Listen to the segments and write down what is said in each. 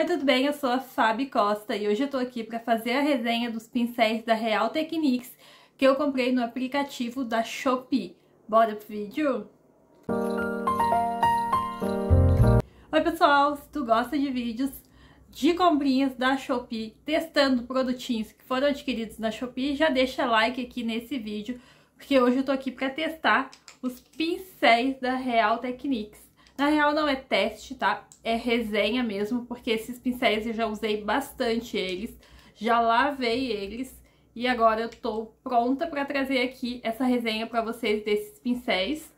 Oi, tudo bem? Eu sou a Fabi Costa e hoje eu tô aqui para fazer a resenha dos pincéis da Real Techniques que eu comprei no aplicativo da Shopee. Bora pro vídeo? Oi, pessoal! Se tu gosta de vídeos de comprinhas da Shopee, testando produtinhos que foram adquiridos na Shopee, já deixa like aqui nesse vídeo, porque hoje eu tô aqui para testar os pincéis da Real Techniques. Na real não é teste, tá? É resenha mesmo, porque esses pincéis eu já usei bastante eles, já lavei eles e agora eu tô pronta pra trazer aqui essa resenha pra vocês desses pincéis.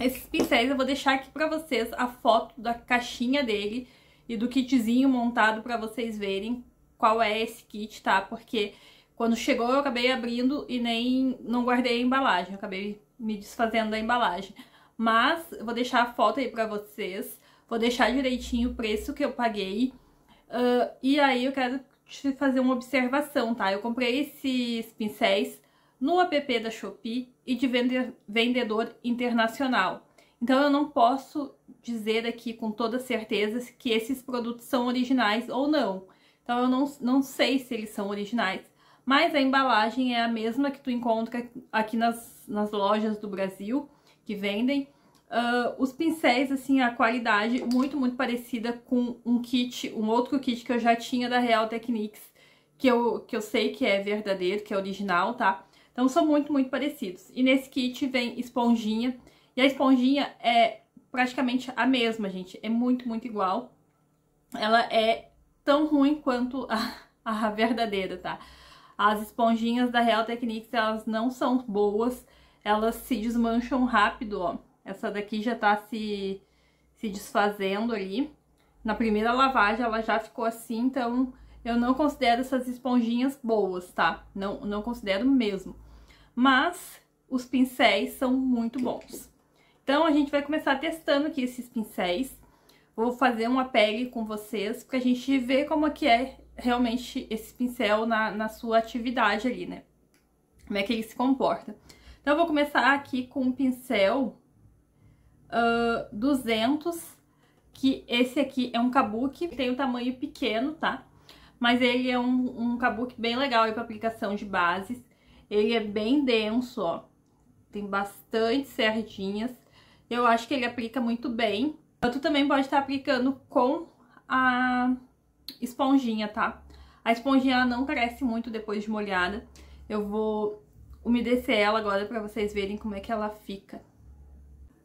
Esses pincéis eu vou deixar aqui pra vocês a foto da caixinha dele e do kitzinho montado pra vocês verem qual é esse kit, tá? Porque quando chegou eu acabei abrindo e nem não guardei a embalagem, acabei me desfazendo da embalagem. Mas eu vou deixar a foto aí pra vocês. Vou deixar direitinho o preço que eu paguei. Uh, e aí eu quero te fazer uma observação, tá? Eu comprei esses pincéis no app da Shopee e de vende vendedor internacional. Então eu não posso dizer aqui com toda certeza que esses produtos são originais ou não. Então eu não, não sei se eles são originais, mas a embalagem é a mesma que tu encontra aqui nas, nas lojas do Brasil que vendem. Uh, os pincéis, assim, a qualidade muito, muito parecida com um kit, um outro kit que eu já tinha da Real Techniques, que eu, que eu sei que é verdadeiro, que é original, tá? Então são muito, muito parecidos. E nesse kit vem esponjinha, e a esponjinha é praticamente a mesma, gente, é muito, muito igual. Ela é tão ruim quanto a, a verdadeira, tá? As esponjinhas da Real Techniques, elas não são boas, elas se desmancham rápido, ó. Essa daqui já tá se, se desfazendo ali. Na primeira lavagem ela já ficou assim, então eu não considero essas esponjinhas boas, tá? Não, não considero mesmo. Mas os pincéis são muito bons. Então a gente vai começar testando aqui esses pincéis. Vou fazer uma pele com vocês pra gente ver como é que é realmente esse pincel na, na sua atividade ali, né? Como é que ele se comporta. Então, eu vou começar aqui com um pincel uh, ah, 200, que esse aqui é um kabuki, tem um tamanho pequeno, tá? Mas ele é um, um kabuki bem legal aí pra aplicação de bases. Ele é bem denso, ó. Tem bastante cerdinhas. Eu acho que ele aplica muito bem. Tu também pode estar tá aplicando com a esponjinha, tá? A esponjinha não cresce muito depois de molhada. Eu vou umedecer ela agora pra vocês verem como é que ela fica.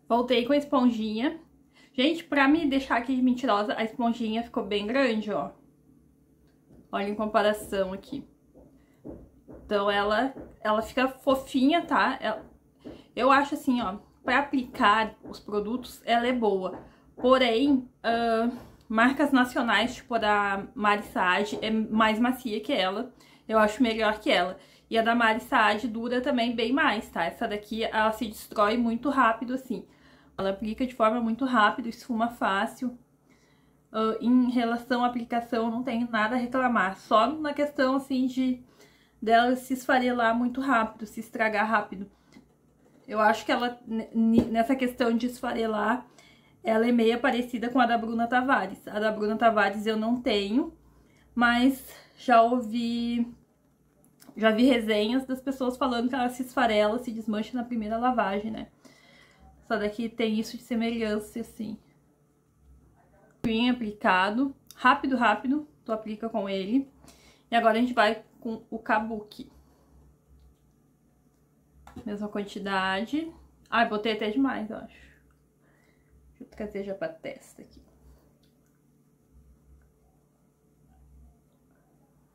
Voltei com a esponjinha. Gente, pra me deixar aqui de mentirosa, a esponjinha ficou bem grande, ó. Olha em comparação aqui. Então ela, ela fica fofinha, tá? Ela, eu acho assim, ó, pra aplicar os produtos, ela é boa. Porém, uh, marcas nacionais, tipo a da Marisage, é mais macia que ela. Eu acho melhor que ela. E a da Mari Saad dura também bem mais, tá? Essa daqui, ela se destrói muito rápido, assim. Ela aplica de forma muito rápida, esfuma fácil. Uh, em relação à aplicação, não tenho nada a reclamar. Só na questão, assim, de dela se esfarelar muito rápido, se estragar rápido. Eu acho que ela, nessa questão de esfarelar, ela é meio parecida com a da Bruna Tavares. A da Bruna Tavares eu não tenho, mas já ouvi já vi resenhas das pessoas falando que ela se esfarela, se desmancha na primeira lavagem, né? Só daqui tem isso de semelhança, assim. Bem aplicado, rápido, rápido, tu aplica com ele. E agora a gente vai com o kabuki. Mesma quantidade. Ai, ah, botei até demais, eu acho. Deixa eu trazer já pra testa aqui.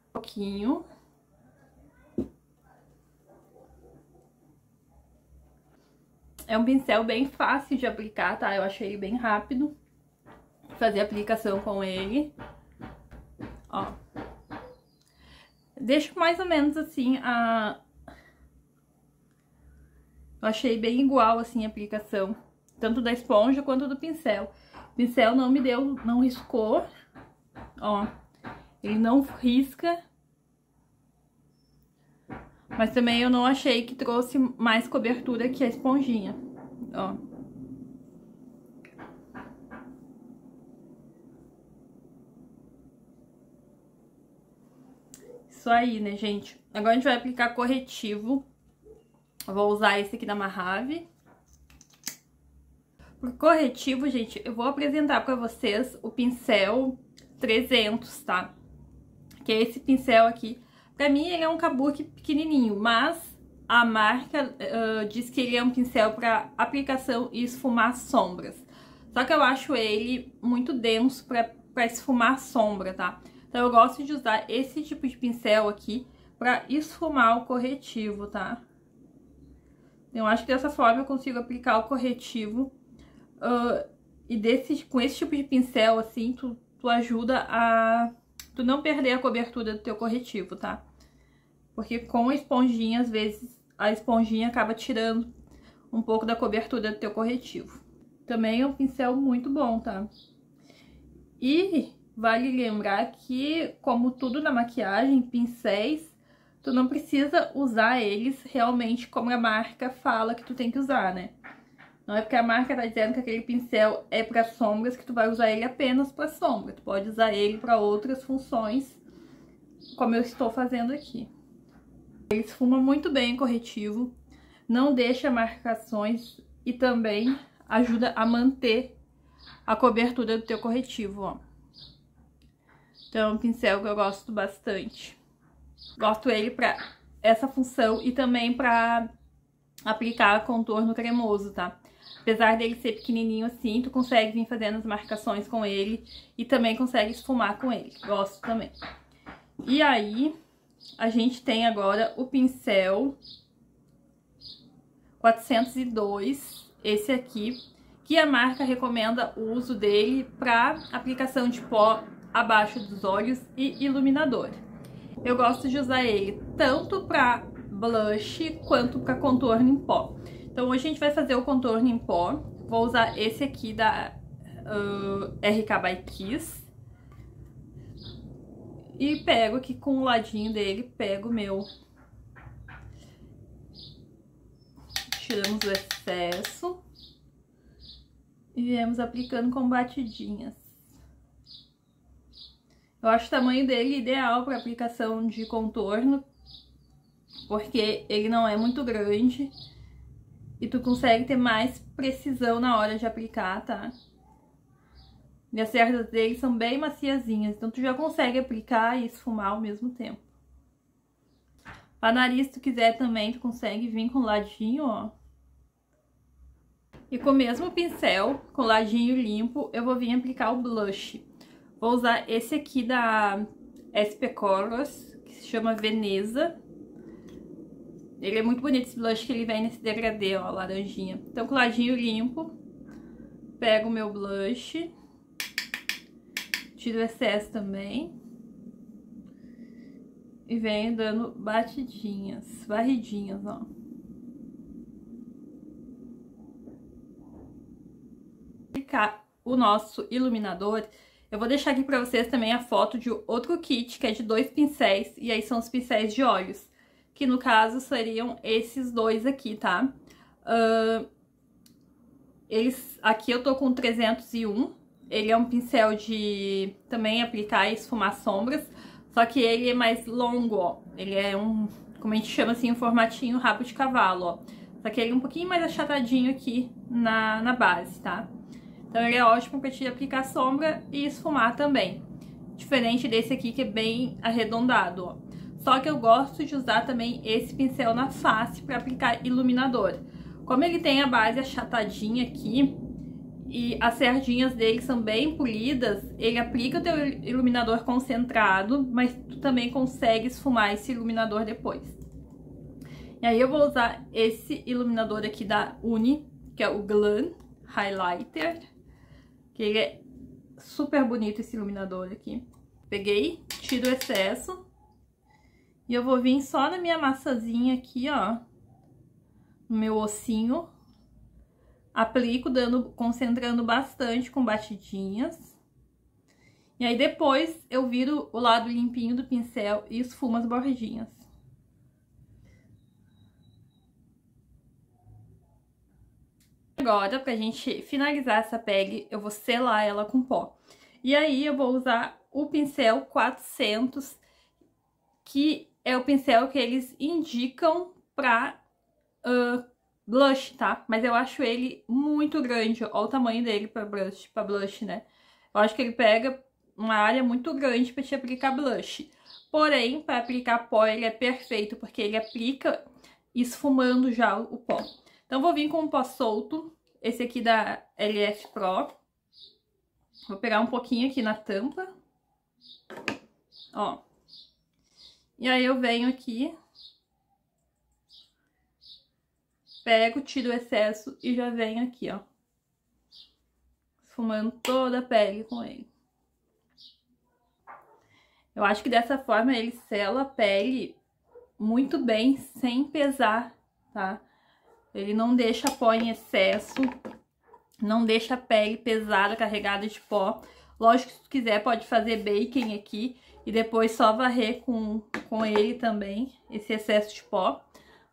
Um pouquinho. É um pincel bem fácil de aplicar, tá? Eu achei bem rápido fazer a aplicação com ele. Ó. Deixo mais ou menos assim a... Eu achei bem igual assim a aplicação, tanto da esponja quanto do pincel. O pincel não me deu, não riscou, ó. Ele não risca, mas também eu não achei que trouxe mais cobertura que a esponjinha. Ó. Isso aí, né, gente? Agora a gente vai aplicar corretivo. Eu vou usar esse aqui da Mahave. Por corretivo, gente, eu vou apresentar pra vocês o pincel 300, tá? Que é esse pincel aqui Pra mim, ele é um kabuki pequenininho, mas a marca uh, diz que ele é um pincel para aplicação e esfumar sombras. Só que eu acho ele muito denso para esfumar sombra, tá? Então eu gosto de usar esse tipo de pincel aqui para esfumar o corretivo, tá? Eu acho que dessa forma eu consigo aplicar o corretivo. Uh, e desse, com esse tipo de pincel, assim, tu, tu ajuda a tu não perder a cobertura do teu corretivo, tá? Porque com a esponjinha, às vezes, a esponjinha acaba tirando um pouco da cobertura do teu corretivo. Também é um pincel muito bom, tá? E vale lembrar que, como tudo na maquiagem, pincéis, tu não precisa usar eles realmente como a marca fala que tu tem que usar, né? Não é porque a marca tá dizendo que aquele pincel é para sombras que tu vai usar ele apenas para sombra. Tu pode usar ele para outras funções, como eu estou fazendo aqui. Ele esfuma muito bem o corretivo, não deixa marcações e também ajuda a manter a cobertura do teu corretivo, ó. Então, é um pincel que eu gosto bastante. Gosto ele pra essa função e também pra aplicar contorno cremoso, tá? Apesar dele ser pequenininho assim, tu consegue vir fazendo as marcações com ele e também consegue esfumar com ele. Gosto também. E aí, a gente tem agora o pincel 402, esse aqui, que a marca recomenda o uso dele para aplicação de pó abaixo dos olhos e iluminador. Eu gosto de usar ele tanto para blush quanto para contorno em pó. Então hoje a gente vai fazer o contorno em pó. Vou usar esse aqui da uh, ah, RK by Kiss. E pego aqui com o ladinho dele, pego o meu. Tiramos o excesso. E viemos aplicando com batidinhas. Eu acho o tamanho dele ideal para aplicação de contorno, porque ele não é muito grande e tu consegue ter mais precisão na hora de aplicar, tá? E as cerdas dele são bem maciazinhas, então tu já consegue aplicar e esfumar ao mesmo tempo. Pra nariz, se tu quiser também, tu consegue vir com o ladinho, ó. E com o mesmo pincel, com o ladinho limpo, eu vou vir aplicar o blush. Vou usar esse aqui da SP Colors, que se chama Veneza. Ele é muito bonito esse blush que ele vem nesse degradê, ó, laranjinha. Então, com o ladinho limpo, pego o meu blush, tiro o excesso também. E venho dando batidinhas, varridinhas, ó. Aplicar o nosso iluminador, eu vou deixar aqui pra vocês também a foto de outro kit, que é de dois pincéis, e aí são os pincéis de olhos que no caso seriam esses dois aqui, tá? Uh, eles, aqui eu tô com 301, ele é um pincel de também aplicar e esfumar sombras, só que ele é mais longo, ó. Ele é um, como a gente chama assim, um formatinho rabo de cavalo, ó. Só que ele é um pouquinho mais achatadinho aqui na, na base, tá? Então ele é ótimo pra te aplicar sombra e esfumar também. Diferente desse aqui que é bem arredondado, ó. Só que eu gosto de usar também esse pincel na face para aplicar iluminador. Como ele tem a base achatadinha aqui e as sardinhas dele são bem polidas, ele aplica o teu iluminador concentrado, mas tu também consegue esfumar esse iluminador depois. E aí eu vou usar esse iluminador aqui da Uni, que é o Glam Highlighter, que ele é super bonito esse iluminador aqui. Peguei, tiro o excesso e eu vou vir só na minha massazinha aqui, ó, no meu ossinho. Aplico, dando, concentrando bastante com batidinhas. E aí depois eu viro o lado limpinho do pincel e esfumo as bordinhas. Agora, pra gente finalizar essa pele, eu vou selar ela com pó. E aí eu vou usar o pincel 400, que é o pincel que eles indicam pra uh, blush, tá? Mas eu acho ele muito grande, ó o tamanho dele pra blush, pra blush, né? Eu acho que ele pega uma área muito grande pra te aplicar blush. Porém, para aplicar pó ele é perfeito, porque ele aplica esfumando já o pó. Então vou vir com um pó solto, esse aqui da LF Pro. Vou pegar um pouquinho aqui na tampa. Ó, e aí eu venho aqui, pego, tiro o excesso e já venho aqui, ó. Esfumando toda a pele com ele. Eu acho que dessa forma ele sela a pele muito bem, sem pesar, tá? Ele não deixa pó em excesso, não deixa a pele pesada, carregada de pó. Lógico que se quiser pode fazer baking aqui, e depois só varrer com, com ele também, esse excesso de pó.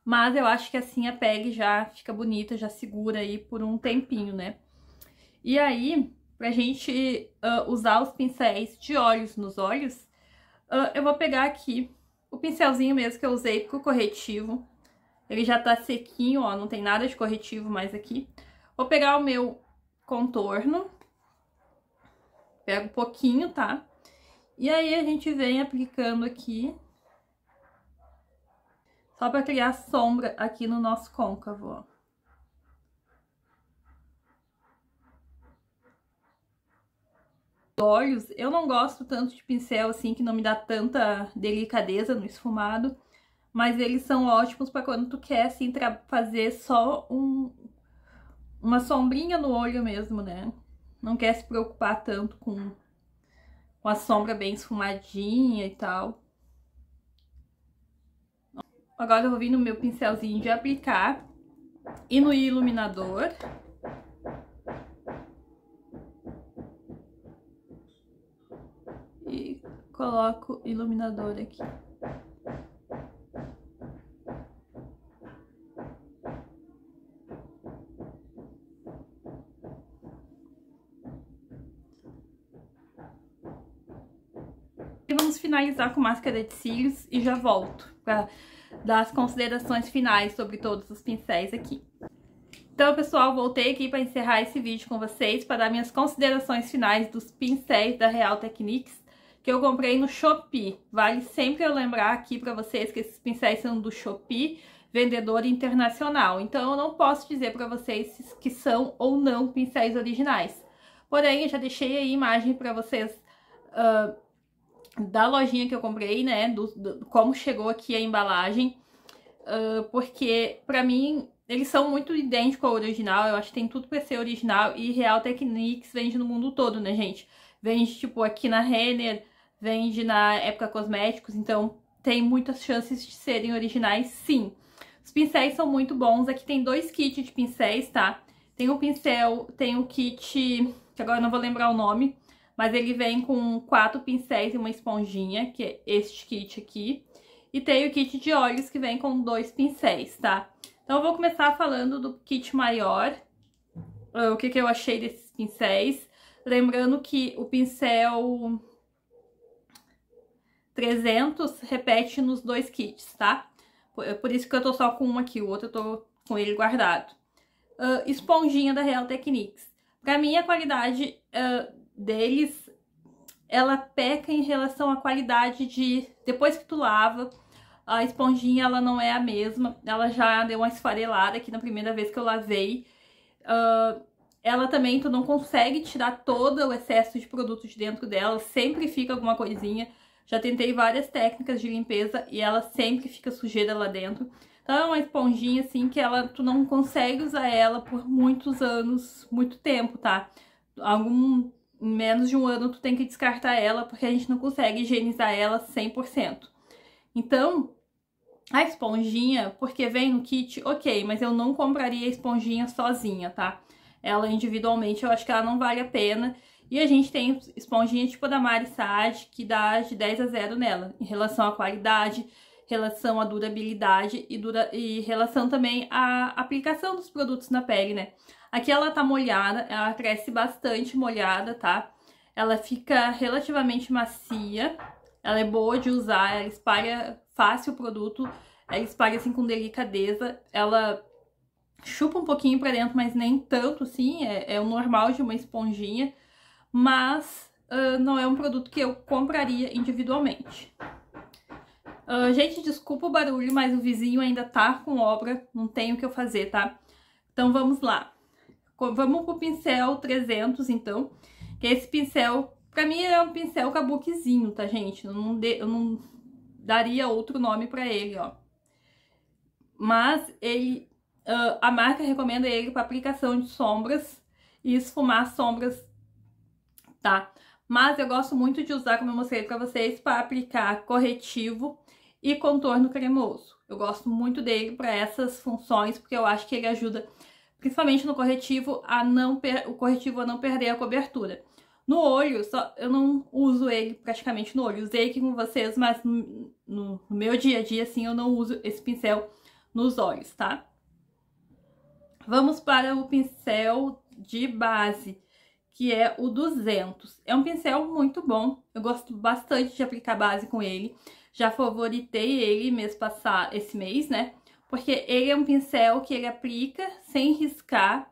Mas eu acho que assim a pele já fica bonita, já segura aí por um tempinho, né? E aí, pra gente uh, usar os pincéis de olhos nos olhos, uh, eu vou pegar aqui o pincelzinho mesmo que eu usei com o corretivo. Ele já tá sequinho, ó, não tem nada de corretivo mais aqui. Vou pegar o meu contorno. Pego um pouquinho, tá? E aí a gente vem aplicando aqui, só para criar sombra aqui no nosso côncavo, ó. Olhos, eu não gosto tanto de pincel assim, que não me dá tanta delicadeza no esfumado, mas eles são ótimos para quando tu quer assim fazer só um, uma sombrinha no olho mesmo, né? Não quer se preocupar tanto com com a sombra bem esfumadinha e tal. Agora eu vou vir no meu pincelzinho de aplicar e no iluminador. E coloco iluminador aqui. vamos finalizar com máscara de cílios e já volto para dar as considerações finais sobre todos os pincéis aqui. Então, pessoal, voltei aqui para encerrar esse vídeo com vocês, para dar minhas considerações finais dos pincéis da Real Techniques, que eu comprei no Shopee. Vale sempre eu lembrar aqui para vocês que esses pincéis são do Shopee, vendedor internacional. Então, eu não posso dizer para vocês que são ou não pincéis originais. Porém, eu já deixei aí imagem para vocês uh, da lojinha que eu comprei, né? Do, do como chegou aqui a embalagem. Uh, porque, pra mim, eles são muito idênticos ao original. Eu acho que tem tudo pra ser original. E Real Techniques vende no mundo todo, né, gente? Vende, tipo, aqui na Renner, vende na Época Cosméticos. Então, tem muitas chances de serem originais, sim. Os pincéis são muito bons. Aqui tem dois kits de pincéis, tá? Tem o um pincel, tem o um kit, que agora eu não vou lembrar o nome, mas ele vem com quatro pincéis e uma esponjinha, que é este kit aqui. E tem o kit de olhos, que vem com dois pincéis, tá? Então, eu vou começar falando do kit maior, eh, o que, que eu achei desses pincéis. Lembrando que o pincel 300 repete nos dois kits, tá? Por isso que eu tô só com um aqui, o outro eu tô com ele guardado. Uh, esponjinha da Real Techniques. Pra mim, a qualidade uh, deles, ela peca em relação à qualidade de... Depois que tu lava, a esponjinha ela não é a mesma. Ela já deu uma esfarelada aqui na primeira vez que eu lavei. Uh, ela também, tu não consegue tirar todo o excesso de produtos de dentro dela. Sempre fica alguma coisinha. Já tentei várias técnicas de limpeza e ela sempre fica sujeira lá dentro. Então é uma esponjinha assim que ela tu não consegue usar ela por muitos anos, muito tempo, tá? Algum menos de um ano tu tem que descartar ela, porque a gente não consegue higienizar ela 100%. Então, a esponjinha, porque vem no kit, ok, mas eu não compraria a esponjinha sozinha, tá? Ela individualmente eu acho que ela não vale a pena. E a gente tem esponjinha tipo a da Mari que dá de 10 a 0 nela, em relação à qualidade, relação à durabilidade e, dura, e relação também à aplicação dos produtos na pele, né? Aqui ela tá molhada, ela cresce bastante molhada, tá? Ela fica relativamente macia, ela é boa de usar, ela espalha fácil o produto, ela espalha assim com delicadeza, ela chupa um pouquinho pra dentro, mas nem tanto, sim, é, é o normal de uma esponjinha, mas uh, não é um produto que eu compraria individualmente. Uh, gente, desculpa o barulho, mas o vizinho ainda tá com obra, não tem o que eu fazer, tá? Então vamos lá. Vamos pro pincel 300, então. Que esse pincel, pra mim, é um pincel kabukizinho, tá, gente? Eu não, de, eu não daria outro nome pra ele, ó. Mas ele... Uh, a marca recomenda ele pra aplicação de sombras e esfumar sombras, tá? Mas eu gosto muito de usar, como eu mostrei pra vocês, pra aplicar corretivo e contorno cremoso. Eu gosto muito dele para essas funções, porque eu acho que ele ajuda principalmente no corretivo, a não o corretivo a não perder a cobertura. No olho, só, eu não uso ele praticamente no olho. Usei aqui com vocês, mas no, no, meu dia a dia, assim, eu não uso esse pincel nos olhos, tá? Vamos para o pincel de base, que é o 200. É um pincel muito bom, eu gosto bastante de aplicar base com ele. Já favoritei ele mês passado, esse mês, né? porque ele é um pincel que ele aplica sem riscar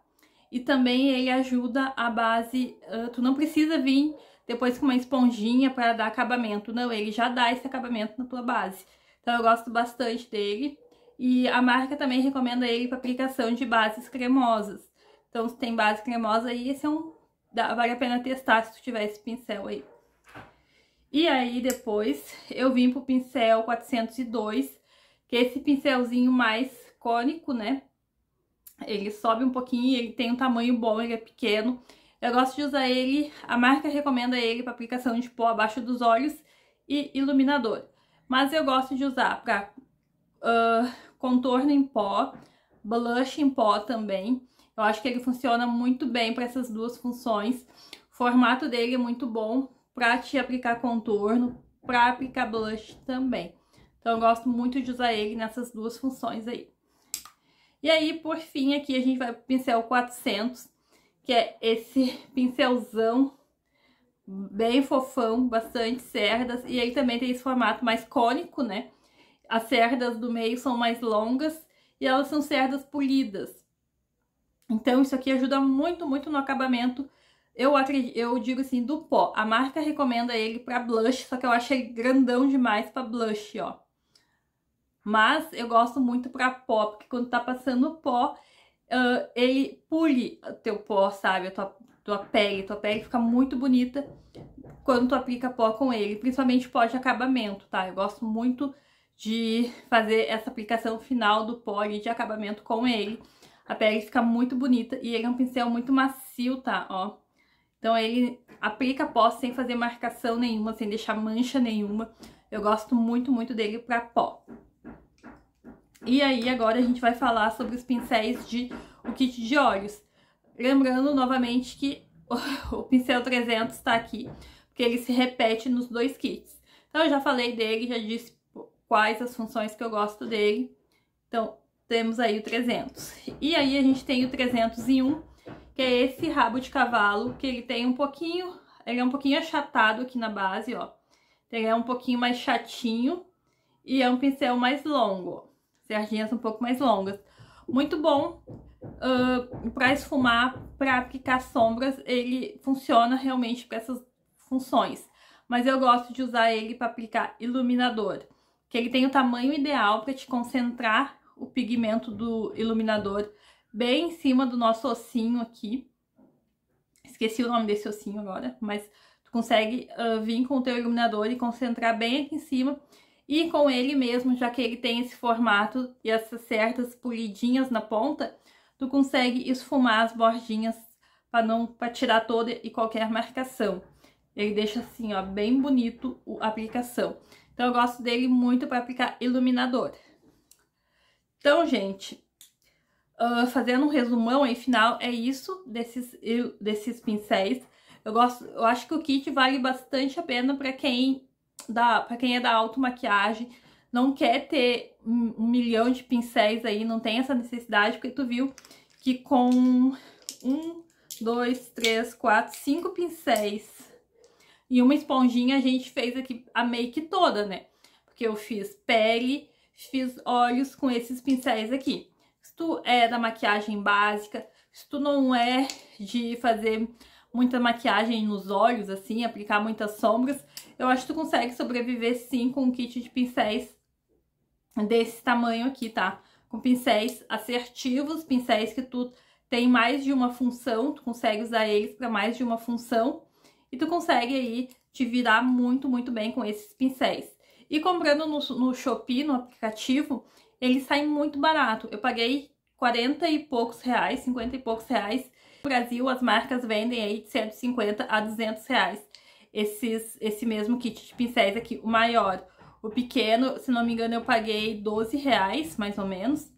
e também ele ajuda a base, uh, tu não precisa vir depois com uma esponjinha para dar acabamento, não, ele já dá esse acabamento na tua base. Então eu gosto bastante dele e a marca também recomenda ele para aplicação de bases cremosas. Então se tem base cremosa aí, esse é um dá, vale a pena testar se tu tiver esse pincel aí. E aí depois eu vim pro pincel 402, que esse pincelzinho mais cônico, né? Ele sobe um pouquinho, ele tem um tamanho bom, ele é pequeno. Eu gosto de usar ele, a marca recomenda ele para aplicação de tipo, pó abaixo dos olhos e iluminador. Mas eu gosto de usar para uh, contorno em pó, blush em pó também. Eu acho que ele funciona muito bem para essas duas funções. O formato dele é muito bom para te aplicar contorno, para aplicar blush também. Então, eu gosto muito de usar ele nessas duas funções aí. E aí, por fim, aqui a gente vai pro pincel 400, que é esse pincelzão bem fofão, bastante cerdas. E aí também tem esse formato mais cônico, né? As cerdas do meio são mais longas e elas são cerdas polidas. Então, isso aqui ajuda muito, muito no acabamento. Eu, acredito, eu digo assim, do pó. A marca recomenda ele para blush, só que eu achei grandão demais para blush, ó. Mas eu gosto muito pra pó, porque quando tá passando pó, uh, ele pule teu pó, sabe? A tua, tua pele. Tua pele fica muito bonita quando tu aplica pó com ele, principalmente pó de acabamento, tá? Eu gosto muito de fazer essa aplicação final do pó de acabamento com ele. A pele fica muito bonita e ele é um pincel muito macio, tá? Ó. Então ele aplica pó sem fazer marcação nenhuma, sem deixar mancha nenhuma. Eu gosto muito, muito dele pra pó. E aí agora a gente vai falar sobre os pincéis de o kit de olhos. Lembrando novamente que o pincel 300 está aqui, porque ele se repete nos dois kits. Então eu já falei dele, já disse quais as funções que eu gosto dele. Então temos aí o 300. E aí a gente tem o 301, que é esse rabo de cavalo, que ele tem um pouquinho, ele é um pouquinho achatado aqui na base, ó. Ele é um pouquinho mais chatinho e é um pincel mais longo, sardinhas um pouco mais longas. Muito bom uh, ah, para esfumar, para aplicar sombras, ele funciona realmente para essas funções. Mas eu gosto de usar ele para aplicar iluminador, que ele tem o tamanho ideal para te concentrar o pigmento do iluminador bem em cima do nosso ossinho aqui. Esqueci o nome desse ossinho agora, mas tu consegue uh, vir com o teu iluminador e concentrar bem aqui em cima e com ele mesmo, já que ele tem esse formato e essas certas polidinhas na ponta, tu consegue esfumar as bordinhas para não pra tirar toda e qualquer marcação. Ele deixa assim, ó, bem bonito a aplicação. Então eu gosto dele muito para aplicar iluminador. Então, gente, uh, fazendo um resumão aí final, é isso desses, desses pincéis. Eu gosto, eu acho que o kit vale bastante a pena para quem da, pra quem é da automaquiagem, não quer ter um milhão de pincéis aí, não tem essa necessidade, porque tu viu que com um, dois, três, quatro, cinco pincéis e uma esponjinha a gente fez aqui a make toda, né? Porque eu fiz pele, fiz olhos com esses pincéis aqui. Se tu é da maquiagem básica, se tu não é de fazer muita maquiagem nos olhos, assim, aplicar muitas sombras, eu acho que tu consegue sobreviver sim com um kit de pincéis desse tamanho aqui, tá? Com pincéis assertivos, pincéis que tu tem mais de uma função, tu consegue usar eles para mais de uma função e tu consegue aí te virar muito, muito bem com esses pincéis. E comprando no, no Shopee, no aplicativo, ele sai muito barato. Eu paguei 40 e poucos reais, 50 e poucos reais. No Brasil, as marcas vendem aí de 150 a 200 reais esses, esse mesmo kit de pincéis aqui, o maior. O pequeno, se não me engano, eu paguei 12 reais, mais ou menos.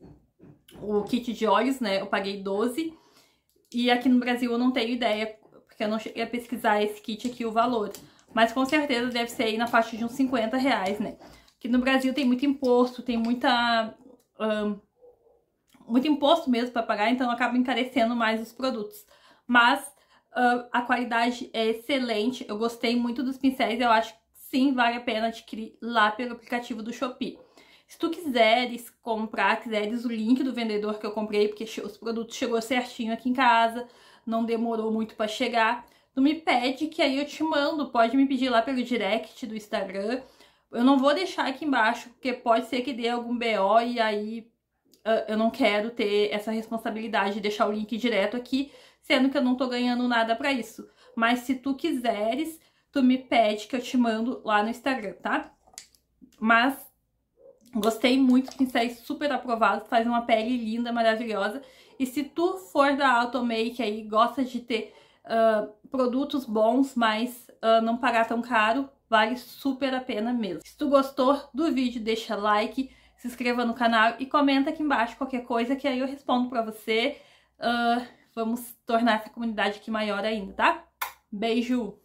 O kit de olhos, né, eu paguei 12. E aqui no Brasil eu não tenho ideia, porque eu não cheguei a pesquisar esse kit aqui, o valor. Mas com certeza deve ser aí na faixa de uns 50 reais, né. Aqui no Brasil tem muito imposto, tem muita... muito imposto mesmo para pagar, então acaba encarecendo mais os produtos. Mas Uh, a qualidade é excelente, eu gostei muito dos pincéis, eu acho que sim, vale a pena adquirir lá pelo aplicativo do Shopee. Se tu quiseres comprar, quiseres o link do vendedor que eu comprei, porque os produtos chegou certinho aqui em casa, não demorou muito para chegar, tu me pede que aí eu te mando, pode me pedir lá pelo direct do Instagram. Eu não vou deixar aqui embaixo, porque pode ser que dê algum BO e aí ah, eu não quero ter essa responsabilidade de deixar o link direto aqui sendo que eu não tô ganhando nada para isso. Mas se tu quiseres, tu me pede que eu te mando lá no Instagram, tá? Mas gostei muito, pincéis é super aprovado, faz uma pele linda, maravilhosa. E se tu for da Automake aí, gosta de ter uh, produtos bons, mas uh, não pagar tão caro, vale super a pena mesmo. Se tu gostou do vídeo, deixa like, se inscreva no canal e comenta aqui embaixo qualquer coisa que aí eu respondo pra você. Uh, vamos tornar essa comunidade aqui maior ainda, tá? Beijo!